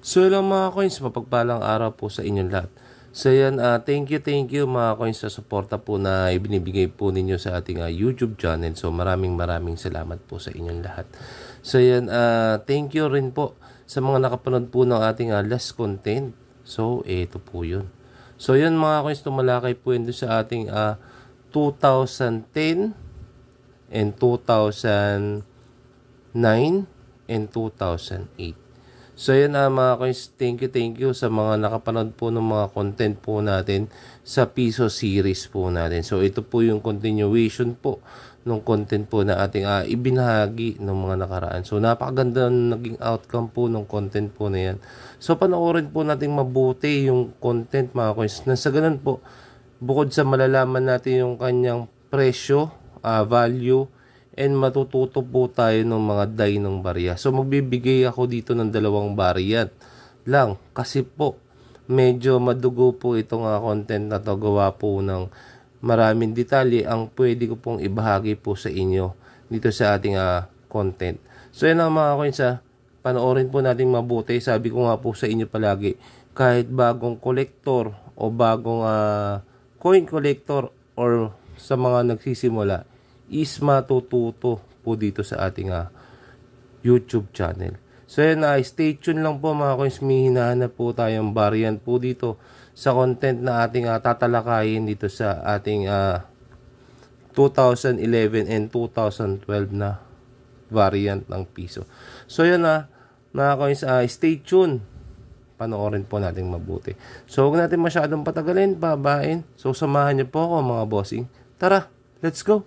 So lang mga coins, mapagpalang araw po sa inyong lahat. So yan, uh, thank you, thank you mga coins sa suporta po na ibinibigay po ninyo sa ating uh, YouTube channel. So maraming maraming salamat po sa inyong lahat. So yan, uh, thank you rin po sa mga nakapanood po ng ating uh, last content. So ito po yun. So yan mga coins, tumalakay po yun sa ating uh, 2010 and 2009 and 2008. So yan na mga coins, thank you thank you sa mga nakapanood po ng mga content po natin sa Piso series po natin. So ito po yung continuation po ng content po na ating uh, ibinahagi ng mga nakaraan. So napakaganda ng naging outcome po ng content po na yan. So panoorin po natin mabuti yung content mga coins. Na sa ganun po, bukod sa malalaman natin yung kanyang presyo, uh, value, and matututo po tayo ng mga dye ng barya. So magbibigay ako dito ng dalawang variant lang kasi po medyo madugo po itong uh, content na to gawa po ng maraming detalye ang pwede ko pong ibahagi po sa inyo dito sa ating uh, content. So yan ang mga coins sa ah. Panoorin po natin mabuti. Sabi ko nga po sa inyo palagi kahit bagong collector o bagong uh, coin collector or sa mga nagsisimula is matututo po dito sa ating uh, YouTube channel. So yan na, uh, stay tuned lang po mga coins. May hinahanap po tayong variant po dito sa content na ating uh, tatalakayin dito sa ating uh, ah, 2011 and 2012 na variant ng piso. So yan na, uh, mga coins, uh, stay tuned. Panoorin po natin mabuti. So huwag natin masyadong patagalin, babain. So samahan niyo po ako mga bossing. Tara, let's go!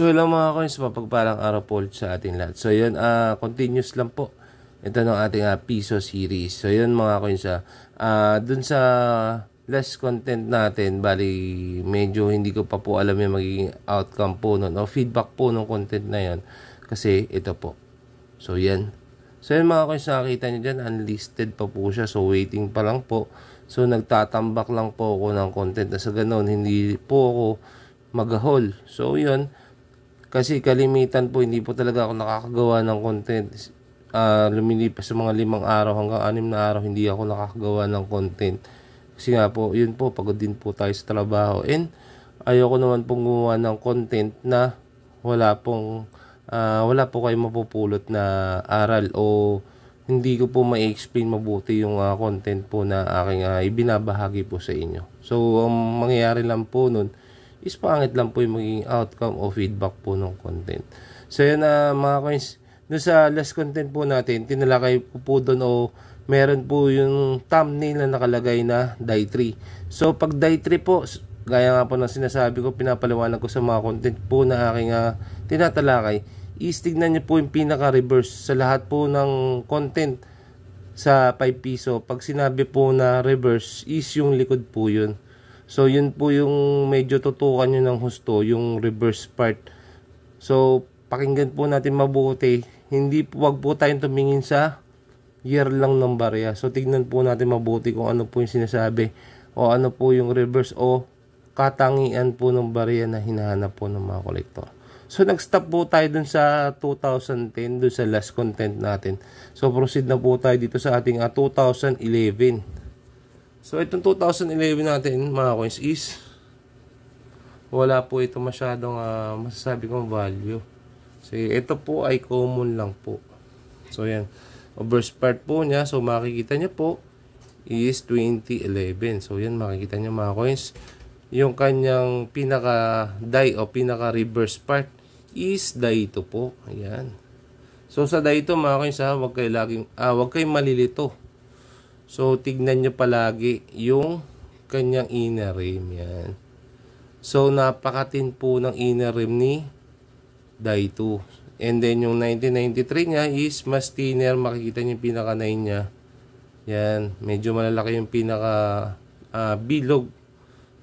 So lang mga coins, mapagpalang araw po sa atin lahat. So yun, uh, continuous lang po. Ito ng ating uh, piso series. So yun mga coins, uh, uh, dun sa less content natin, bali medyo hindi ko pa po alam yung magiging outcome po nun o feedback po ng content na yun. Kasi ito po. So yan. So yun mga coins, nakakita nyo dyan, unlisted pa po siya. So waiting pa lang po. So nagtatambak lang po ako ng content. Na sa ganun, hindi po ako mag-haul. So yun kasi kalimitan po, hindi po talaga ako nakakagawa ng content. Uh, lumilipas sa mga limang araw hanggang anim na araw, hindi ako nakakagawa ng content. Kasi nga po, yun po, pagod din po tayo sa trabaho. And ayoko naman pong gumawa ng content na wala pong uh, wala po kayong mapupulot na aral o hindi ko po ma-explain mabuti yung uh, content po na aking uh, ibinabahagi po sa inyo. So, ang mangyayari lang po nun, is pangit lang po yung magiging outcome o feedback po ng content. So yun na uh, mga coins, doon sa last content po natin, tinalakay po po doon o meron po yung thumbnail na nakalagay na die 3. So pag die 3 po, gaya nga po ng sinasabi ko, pinapaliwanag ko sa mga content po na aking uh, tinatalakay, is tignan nyo po yung pinaka-reverse sa lahat po ng content sa 5 piso. Pag sinabi po na reverse is yung likod po yun. So, yun po yung medyo tutukan nyo ng husto, yung reverse part. So, pakinggan po natin mabuti. Hindi, wag po tayong tumingin sa year lang ng barya. So, tignan po natin mabuti kung ano po yung sinasabi o ano po yung reverse o katangian po ng barya na hinahanap po ng mga kolektor. So, nag-stop po tayo dun sa 2010, dun sa last content natin. So, proceed na po tayo dito sa ating uh, ah, 2011. So, itong 2011 natin, mga coins, is wala po ito masyadong uh, masasabi kong value. So, ito po ay common lang po. So, yan. Obverse part po niya. So, makikita niya po is 2011. So, yan. Makikita niya mga coins. Yung kanyang pinaka die o pinaka reverse part is die ito po. Ayan. So, sa die ito mga coins ha, ah, huwag kayo, laging, ah, huwag kayo malilito. So, tignan nyo palagi yung kanyang inner rim. Yan. So, napakatin po ng inner rim ni Daitu. And then, yung 1993 niya is mas thinner. Makikita nyo yung pinaka-9 niya. Yan. Medyo malalaki yung pinaka-bilog ah,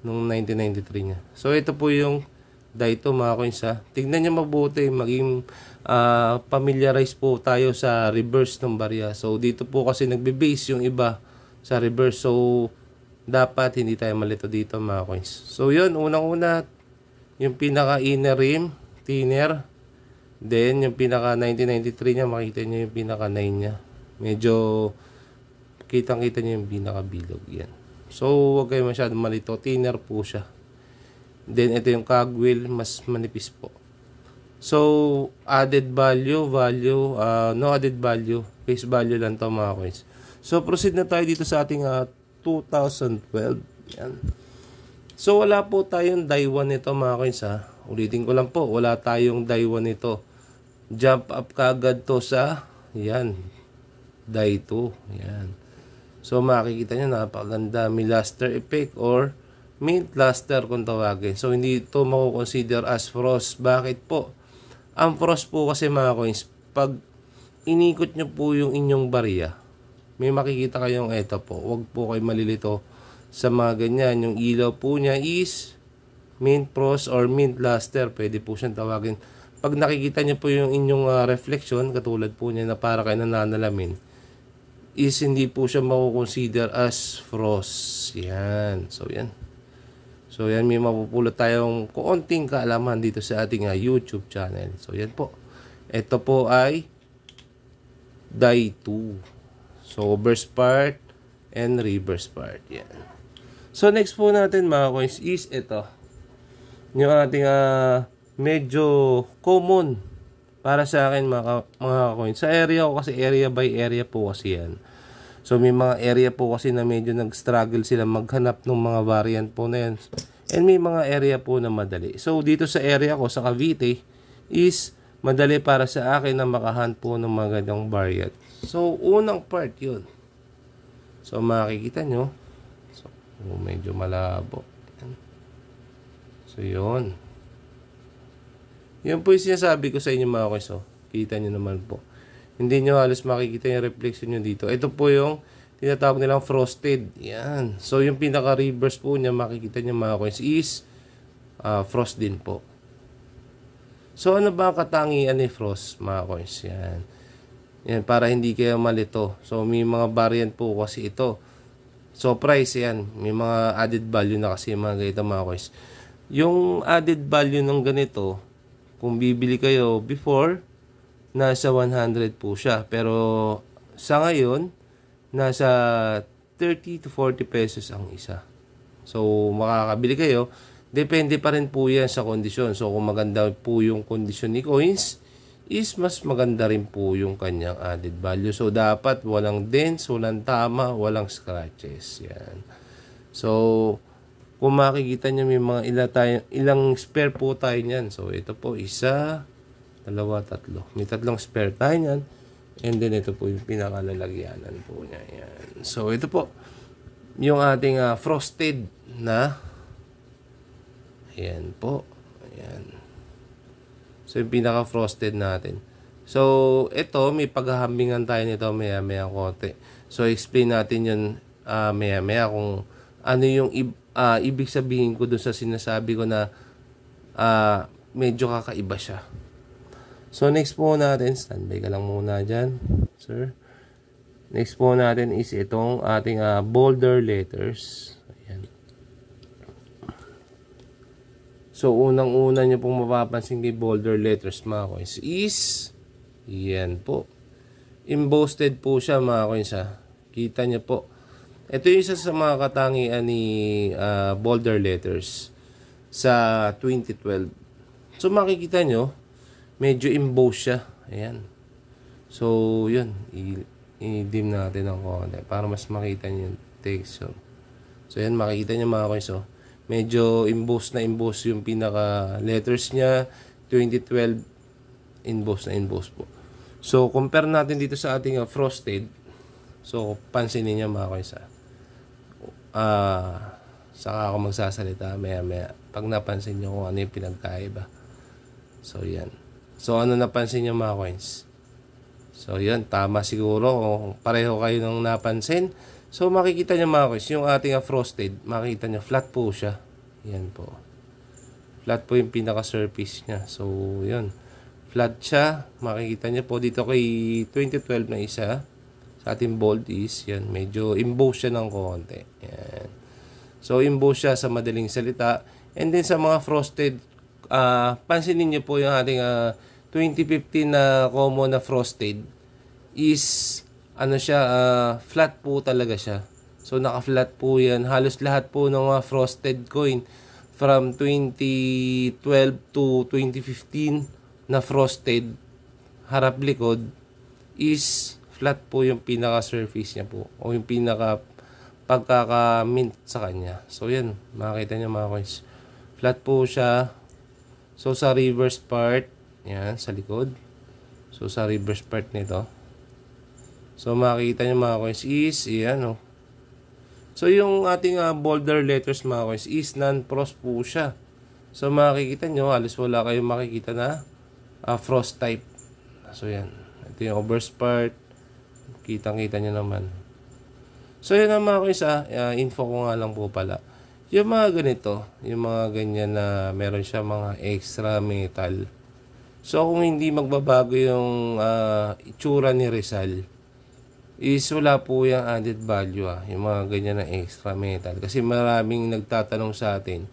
uh, nung 1993 niya. So, ito po yung Daitu mga coins ha. Tignan nyo mabuti. Maging uh, familiarize po tayo sa reverse ng barya. So dito po kasi nagbe-base yung iba sa reverse. So dapat hindi tayo malito dito mga coins. So yun, unang-una yung pinaka inner rim, thinner. Then yung pinaka 1993 niya, makita niyo yung pinaka 9 niya. Medyo kitang-kita niyo yung pinaka bilog. Yan. So wag kayo masyadong malito, thinner po siya. Then ito yung cogwheel, mas manipis po. So, added value, value, uh, no added value, face value lang to mga coins. So, proceed na tayo dito sa ating uh, 2012. Yan. So, wala po tayong die 1 nito mga coins ha. Ulitin ko lang po, wala tayong die 1 nito. Jump up kagad to sa, yan, die 2. Yan. So, makikita nyo, napakaganda. May luster effect or mint luster kung tawagin. So, hindi ito consider as frost. Bakit po? Ang frost po kasi mga coins, pag inikot nyo po yung inyong barya, may makikita kayong eto po. Huwag po kayo malilito sa mga ganyan. Yung ilaw po niya is mint frost or mint luster. Pwede po siyang tawagin. Pag nakikita nyo po yung inyong uh, reflection, katulad po niya na para kayo nananalamin, is hindi po siya makukonsider as frost. Yan. So, yan. So yan may mapupulot tayong kuunting kaalaman dito sa ating uh, YouTube channel. So yan po. Ito po ay die 2. So verse part and reverse part. Yan. So next po natin mga coins is ito. Yung ating uh, medyo common para sa akin mga, mga coins. Sa area ko kasi area by area po kasi yan. So may mga area po kasi na medyo nag-struggle sila maghanap ng mga variant po na yan. And may mga area po na madali. So dito sa area ko sa Cavite is madali para sa akin na makahunt po ng mga gandang variant. So unang part yun. So makikita nyo. So medyo malabo. So yun. Yan po yung sinasabi ko sa inyo mga kaiso. Oh. Kita nyo naman po. Hindi nyo halos makikita yung reflection nyo dito. Ito po yung tinatawag nilang frosted. Yan. So, yung pinaka-reverse po niya, makikita nyo mga coins is uh, frost din po. So, ano ba ang katangian ni frost mga coins? Yan. Yan, para hindi kayo malito. So, may mga variant po kasi ito. So, price yan. May mga added value na kasi mga ganito mga coins. Yung added value ng ganito, kung bibili kayo before, nasa 100 po siya. Pero sa ngayon, nasa 30 to 40 pesos ang isa. So, makakabili kayo. Depende pa rin po yan sa kondisyon. So, kung maganda po yung kondisyon ni coins, is mas maganda rin po yung kanyang added value. So, dapat walang dents, walang tama, walang scratches. Yan. So, kung makikita nyo, may mga ilang, tayo, ilang spare po tayo niyan. So, ito po, isa, dalawa, tatlo. May tatlong spare tayo niyan. And then ito po yung pinakalalagyanan po niya. Yan. So ito po yung ating uh, frosted na ayan po. Ayan. So yung pinaka frosted natin. So ito may paghahambingan tayo nito maya-maya konti. So explain natin yun uh, maya-maya kung ano yung uh, ibig sabihin ko dun sa sinasabi ko na uh, medyo kakaiba siya. So, next po natin, standby ka lang muna dyan, sir. Next po natin is itong ating uh, ah, boulder letters. Ayan. So, unang-una nyo pong mapapansin kay boulder letters, mga coins, is, yan po. Embossed po siya, mga coins, ha. Kita nyo po. Ito yung isa sa mga katangian ni uh, ah, Boulder Letters sa 2012. So makikita nyo, medyo embossed siya. Ayan. So, yun. I-dim natin ang konti para mas makita niyo yung texture. So, ayan. Makikita niyo mga coins. Oh. Medyo embossed na embossed yung pinaka letters niya. 2012 embossed na embossed po. So, compare natin dito sa ating uh, frosted. So, pansinin niyo mga coins. Ah. Uh, saka ako magsasalita maya maya. Pag napansin niyo kung ano yung pinagkaiba. So, yan. So ano napansin niyo mga coins? So yun, tama siguro kung pareho kayo nung napansin. So makikita niyo mga coins, yung ating frosted, makikita niyo flat po siya. Yan po. Flat po yung pinaka surface niya. So yun. Flat siya. Makikita niyo po dito kay 2012 na isa. Sa ating bold is, yan, medyo imbose siya ng konti. Yan. So imbose siya sa madaling salita. And then sa mga frosted, uh, pansinin niyo po yung ating uh, 2015 na common na frosted is ano siya uh, flat po talaga siya. So naka-flat po 'yan. Halos lahat po ng mga frosted coin from 2012 to 2015 na frosted harap likod is flat po yung pinaka surface niya po o yung pinaka pagkaka mint sa kanya. So yan, makita niyo mga coins. Flat po siya. So sa reverse part yan, sa likod. So, sa reverse part nito. So, makikita nyo mga coins is, ayan o. Oh. So, yung ating uh, boulder letters mga coins is non-frost po siya. So, makikita nyo, alis wala kayong makikita na uh, frost type. So, yan. Ito yung reverse part. Kitang-kita nyo naman. So, yun ang mga coins ah. Uh, info ko nga lang po pala. Yung mga ganito, yung mga ganyan na meron siya mga extra metal So kung hindi magbabago yung uh, itsura ni Rizal, is wala po yung added value ah, yung mga ganyan na extra metal. Kasi maraming nagtatanong sa atin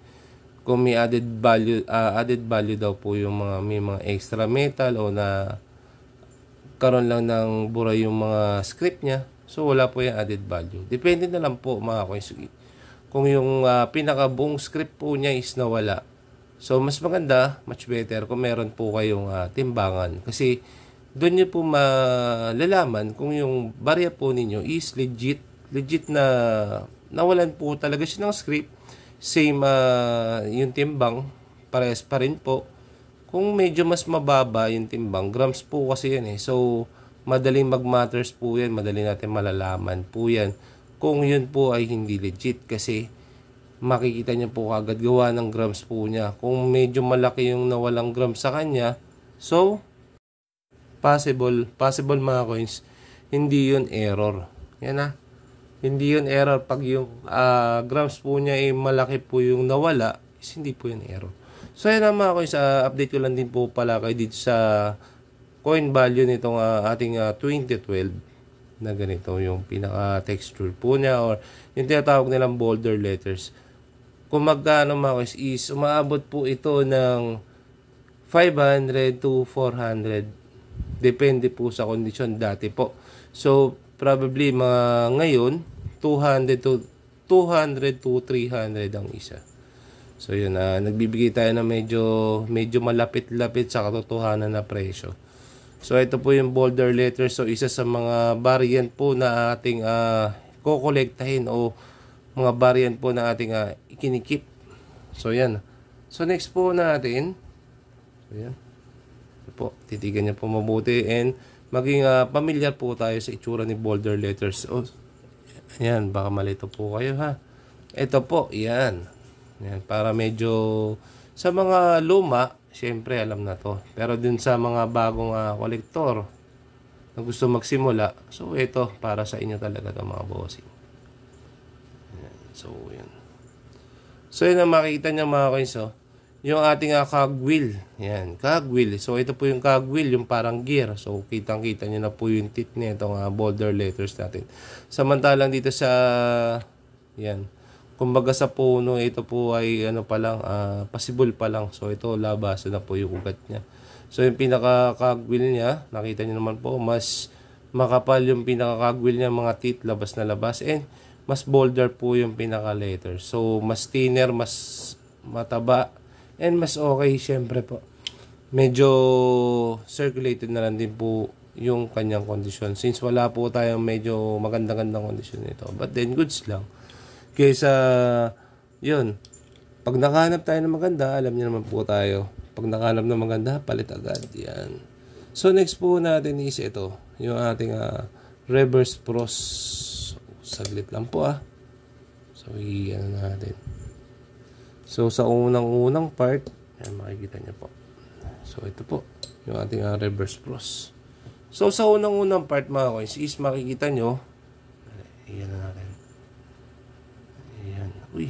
kung may added value, uh, added value daw po yung mga, may mga extra metal o na karon lang ng bura yung mga script niya. So wala po yung added value. Depende na lang po mga kung, kung yung uh, ah, pinakabuong script po niya is nawala So, mas maganda, much better kung meron po kayong uh, timbangan. Kasi, doon nyo po malalaman kung yung barya po ninyo is legit. Legit na nawalan po talaga siya ng script. Same uh, yung timbang, parehas pa rin po. Kung medyo mas mababa yung timbang, grams po kasi yan eh. So, madaling mag-matters po yan, madaling natin malalaman po yan kung yun po ay hindi legit kasi makikita niya po agad gawa ng grams po niya. Kung medyo malaki yung nawalang grams sa kanya, so, possible, possible mga coins, hindi yun error. Yan na. Hindi yun error. Pag yung uh, grams po niya ay eh, malaki po yung nawala, is hindi po yun error. So, yan na mga coins. Uh, update ko lang din po pala kayo dito sa coin value nitong uh, ating uh, 2012 na ganito yung pinaka texture po niya or yung tinatawag nilang boulder letters kung magkano Makis is umaabot po ito ng 500 to 400 depende po sa kondisyon dati po so probably mga ngayon 200 to 200 to 300 ang isa so yun na uh, nagbibigay tayo ng medyo medyo malapit-lapit sa katotohanan na presyo so ito po yung boulder letter so isa sa mga variant po na ating uh, kokolektahin o mga variant po na ating uh, ikinikip. So, yan. So, next po natin. So, yan. Ito po. Titigan niya po mabuti. And, maging uh, ah, familiar po tayo sa itsura ni boulder letters. Oh, yan. Baka malito po kayo, ha? Ito po. Yan. Yan. Para medyo... Sa mga luma, syempre alam na to. Pero dun sa mga bagong uh, kolektor na gusto magsimula, so ito para sa inyo talaga to mga bossing. So, yan. So yun ang makita niya mga coins oh. Yung ating uh, cogwheel. Yan, cogwheel. So ito po yung cogwheel, yung parang gear. So kitang kita niyo na po yung tip nitong uh, ah, boulder letters natin. Samantalang dito sa, yan, kumbaga sa puno, ito po ay ano pa lang, uh, possible pa lang. So ito labas na po yung ugat niya. So yung pinaka-cogwheel niya, nakita niyo naman po, mas makapal yung pinaka-cogwheel niya, mga teeth, labas na labas. And mas bolder po yung pinaka letter. So, mas thinner, mas mataba, and mas okay syempre po. Medyo circulated na lang din po yung kanyang condition Since wala po tayong medyo magandang-gandang kondisyon nito. But then, goods lang. Kaysa, yun, pag nakahanap tayo ng maganda, alam niyo naman po tayo. Pag nakahanap ng maganda, palit agad. Yan. So, next po natin is ito. Yung ating uh, reverse pros Saglit lang po ah. So, i-ano natin. So, sa unang-unang part, yan, makikita niyo po. So, ito po, yung ating uh, reverse plus So, sa unang-unang part mga coins is makikita nyo, ayan na natin. Ayan. Uy.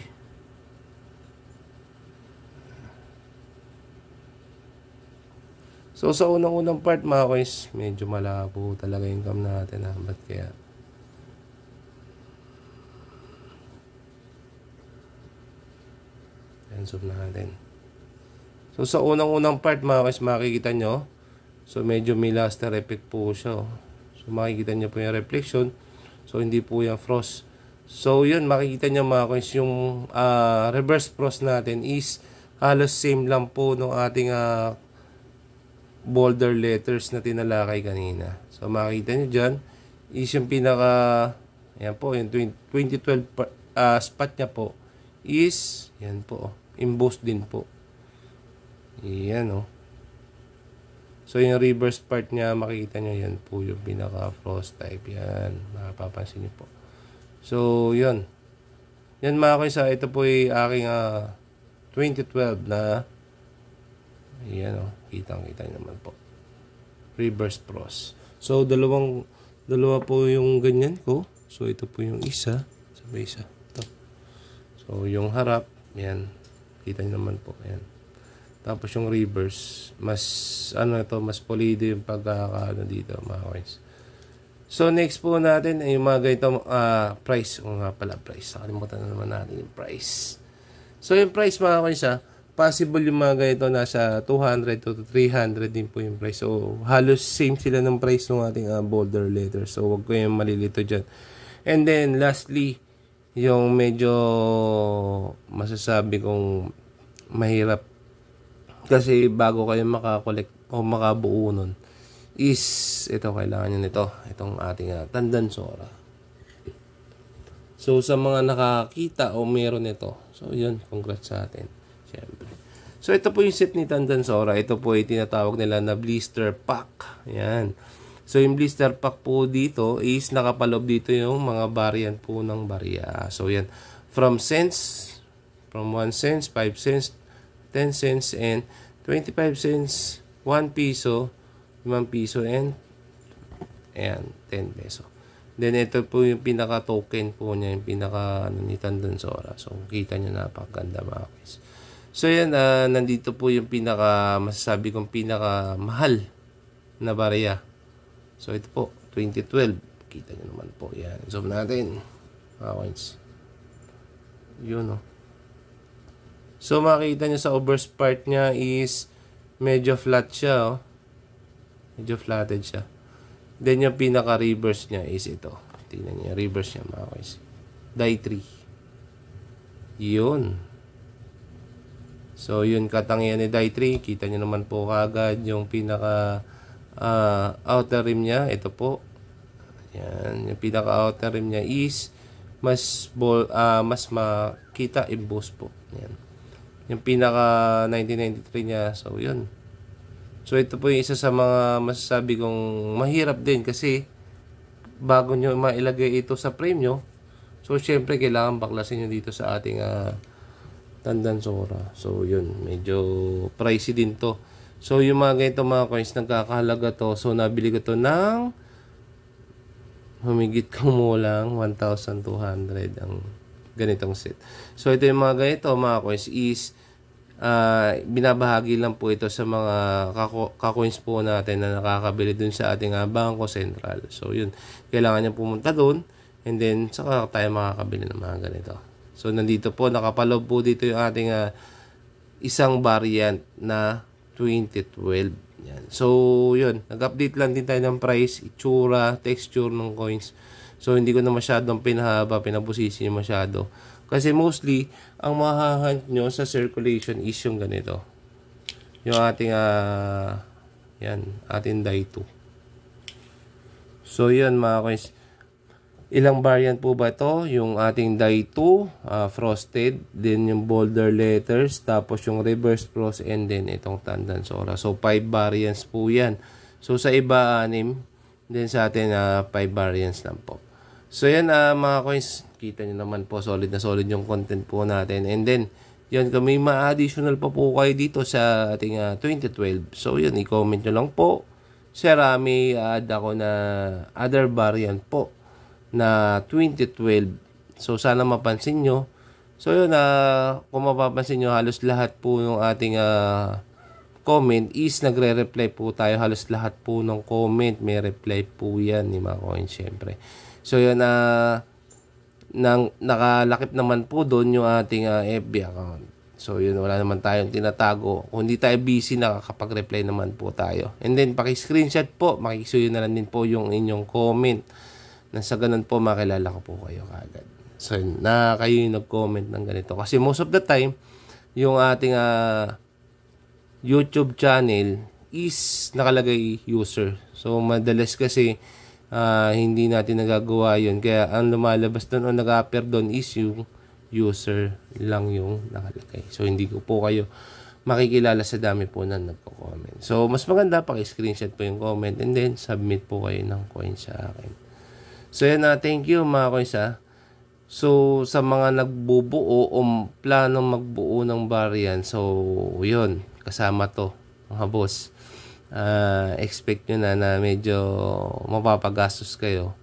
So, sa unang-unang part mga coins, medyo malabo talaga yung cam natin ha. Ah. Ba't kaya? Ayan, zoom natin. So, sa unang-unang part, mga guys, makikita nyo. So, medyo may luster effect po siya. Oh. So, makikita nyo po yung reflection. So, hindi po yung frost. So, yun, makikita nyo mga guys, yung uh, reverse frost natin is halos same lang po ng ating uh, boulder letters na tinalakay kanina. So, makikita nyo dyan is yung pinaka, ayan po, yung 2012 uh, ah, spot niya po is, yan po, oh embossed din po. Yan Oh. So yung reverse part niya, makikita nyo yan po yung pinaka frost type. Yan, mapapansin nyo po. So yun. Yan mga kaysa, ito po yung aking uh, ah, 2012 na yan o, oh, kitang kita naman po. Reverse frost. So dalawang, dalawa po yung ganyan ko. So ito po yung isa. Sabay isa. Ito. So yung harap, yan. Kita nyo naman po. Ayan. Tapos yung reverse, mas ano ito, mas polido yung pagkakaano dito mga coins. So next po natin ay eh, yung mga ganito uh, price. O nga pala price. Nakalimutan na naman natin yung price. So yung price mga coins ha, ah, possible yung mga ganito nasa 200 to 300 din po yung price. So halos same sila ng price ng ating uh, ah, bolder letter. So wag ko yung malilito dyan. And then lastly, yung medyo masasabi kong mahirap kasi bago kayo makakolek o makabuo nun is ito kailangan nyo nito itong ating uh, ah, tandansora so sa mga nakakita o meron nito so yun congrats sa atin syempre so ito po yung set ni tandansora ito po ay tinatawag nila na blister pack yan So, yung blister pack po dito is nakapalob dito yung mga variant po ng barya. So, yan. From cents, from 1 cents, 5 cents, 10 cents, and 25 cents, 1 piso, 5 piso, and ayan, 10 peso. Then, ito po yung pinaka-token po niya, yung pinaka nanitan ano, sa oras. So, kita nyo napakaganda mga guys. So, yan, uh, nandito po yung pinaka, masasabi kong pinaka-mahal na barya So ito po, 2012. Kita nyo naman po. Yan. Zoom natin. Mga ah, coins. Yun o. Oh. So makita nyo sa obverse part niya is medyo flat siya o. Oh. Medyo flatted siya. Then yung pinaka reverse niya is ito. Tingnan niyo reverse niya mga guys. Die 3. Yun. So yun katangian ni die 3. Kita niyo naman po kagad yung pinaka uh, outer rim niya, ito po. Yan, yung pinaka outer rim niya is mas ball, uh, ah, mas makita emboss po. Yan. Yung pinaka 1993 niya, so yun. So ito po yung isa sa mga masasabi kong mahirap din kasi bago nyo mailagay ito sa frame nyo, so syempre kailangan baklasin nyo dito sa ating uh, tandansora. So yun, medyo pricey din to. So, yung mga ganito mga coins, nagkakahalaga to. So, nabili ko to ng humigit kumulang 1,200 ang ganitong set. So, ito yung mga ganito mga coins is uh, binabahagi lang po ito sa mga kakoins po natin na nakakabili dun sa ating ah, Bangko Sentral. So, yun. Kailangan niya pumunta dun and then saka tayo makakabili ng mga ganito. So, nandito po, nakapalob po dito yung ating uh, isang variant na 2012. Yan. So, yun. Nag-update lang din tayo ng price, itsura, texture ng coins. So, hindi ko na masyadong pinahaba, pinabusisi niyo masyado. Kasi mostly, ang mahahunt nyo sa circulation is yung ganito. Yung ating, uh, yan, ating die 2. So, yun mga coins. Ilang variant po ba ito? Yung ating die 2, uh, frosted, then yung boulder letters, tapos yung reverse frost, and then itong tandansora. So, 5 variants po yan. So, sa iba, 6. Then sa atin, 5 uh, ah, variants lang po. So, yan uh, mga coins. Kita nyo naman po, solid na solid yung content po natin. And then, yan, kami ma-additional pa po kayo dito sa ating uh, ah, 2012. So, yun, i-comment nyo lang po. Sir, uh, may add ako na other variant po na 2012. So sana mapansin nyo. So yun na uh, kung mapapansin nyo halos lahat po ng ating uh, comment is nagre-reply po tayo halos lahat po ng comment may reply po yan ni mga coin syempre. So yun na uh, nang nakalakip naman po doon yung ating uh, ah, FB account. So yun, wala naman tayong tinatago. hindi tayo busy, nakakapag-reply naman po tayo. And then, paki-screenshot po. makisuyo na lang din po yung inyong comment na sa ganun po makilala ko po kayo kaagad. So, na kayo yung nag-comment ng ganito. Kasi most of the time, yung ating uh, YouTube channel is nakalagay user. So, madalas kasi uh, hindi natin nagagawa yun. Kaya, ang lumalabas doon o nag-appear doon is yung user lang yung nakalagay. So, hindi ko po kayo makikilala sa dami po na nagko-comment. So, mas maganda pa screenshot po yung comment and then submit po kayo ng coin sa akin. So yan na, ah, thank you mga koys ha. Ah. So sa mga nagbubuo o planong magbuo ng bar yan, so yun, kasama to mga boss. Uh, expect nyo na na medyo mapapagastos kayo.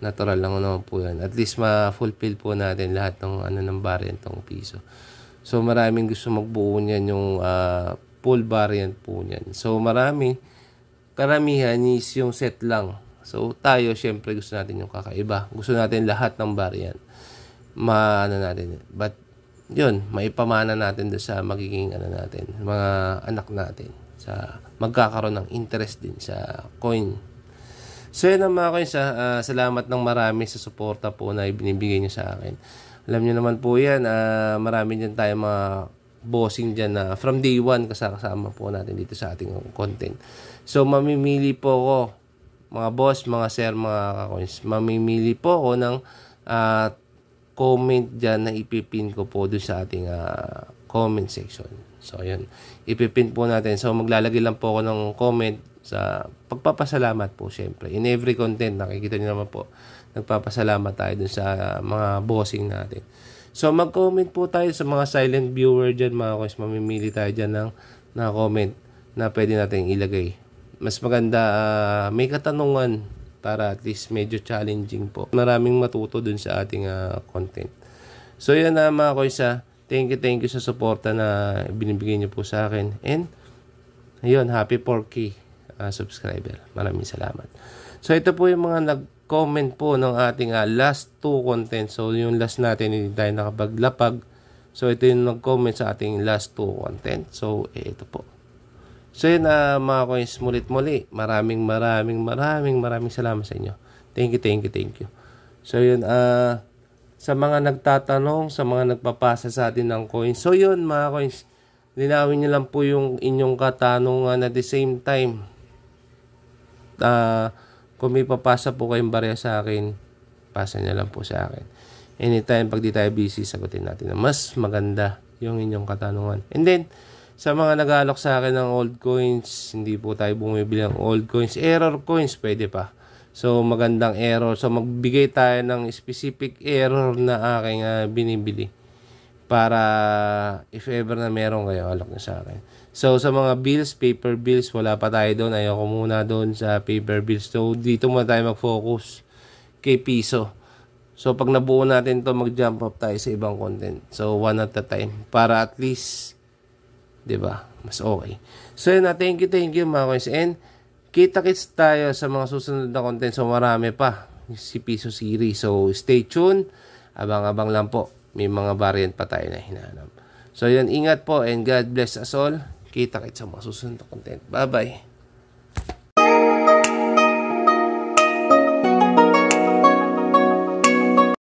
Natural lang naman po yan. At least ma-fulfill po natin lahat ng ano ng variant tong piso. So maraming gusto magbuo niyan yung uh, full variant po niyan. So marami karamihan is yung set lang So tayo syempre gusto natin yung kakaiba. Gusto natin lahat ng variant. Maano natin. But yun, maipamana natin do sa magiging ano natin, mga anak natin sa magkakaroon ng interest din sa coin. So yun ang mga sa, uh, ah, salamat ng marami sa suporta po na ibinibigay niyo sa akin. Alam niyo naman po yan, uh, marami din tayo mga bossing dyan na from day one kasama po natin dito sa ating content. So mamimili po ako mga boss, mga sir, mga kakoins, mamimili po ako ng uh, comment dyan na ipipin ko po doon sa ating uh, comment section. So, ayun. Ipipin po natin. So, maglalagay lang po ako ng comment sa pagpapasalamat po syempre. In every content, nakikita niyo naman po, nagpapasalamat tayo dun sa uh, mga bossing natin. So, mag-comment po tayo sa mga silent viewer dyan, mga kuys. Mamimili tayo dyan ng na comment na pwede natin ilagay mas maganda uh, may katanungan para at least medyo challenging po. Maraming matuto dun sa ating uh, content. So yan na mga koysa. Ah. Thank you, thank you sa suporta na binibigay niyo po sa akin. And ayun, happy 4K uh, subscriber. Maraming salamat. So ito po yung mga nag comment po ng ating uh, last two content. So, yung last natin, hindi tayo nakapaglapag. So, ito yung nag-comment sa ating last two content. So, eh, ito po. So yun uh, mga coins, mulit muli. Maraming maraming maraming maraming salamat sa inyo. Thank you, thank you, thank you. So yun, uh, sa mga nagtatanong, sa mga nagpapasa sa atin ng coins. So yun mga coins, linawin nyo lang po yung inyong katanungan at the same time. Uh, kung may papasa po kayong barya sa akin, pasa nyo lang po sa akin. Anytime pag di tayo busy, sagutin natin na mas maganda yung inyong katanungan. And then, sa mga nagalok sa akin ng old coins, hindi po tayo bumibili ng old coins. Error coins, pwede pa. So, magandang error. So, magbigay tayo ng specific error na aking uh, binibili. Para if ever na meron kayo, alok na sa akin. So, sa mga bills, paper bills, wala pa tayo doon. Ayoko muna doon sa paper bills. So, dito muna tayo mag-focus kay piso. So, pag nabuo natin to mag-jump up tayo sa ibang content. So, one at a time. Para at least 'Di ba? Mas okay. So yun na, thank you, thank you mga coins. And kita-kits tayo sa mga susunod na content. So marami pa si Piso Series. So stay tuned. Abang-abang lang po. May mga variant pa tayo na hinahanap. So yun, ingat po and God bless us all. Kita-kits sa mga susunod na content. Bye-bye.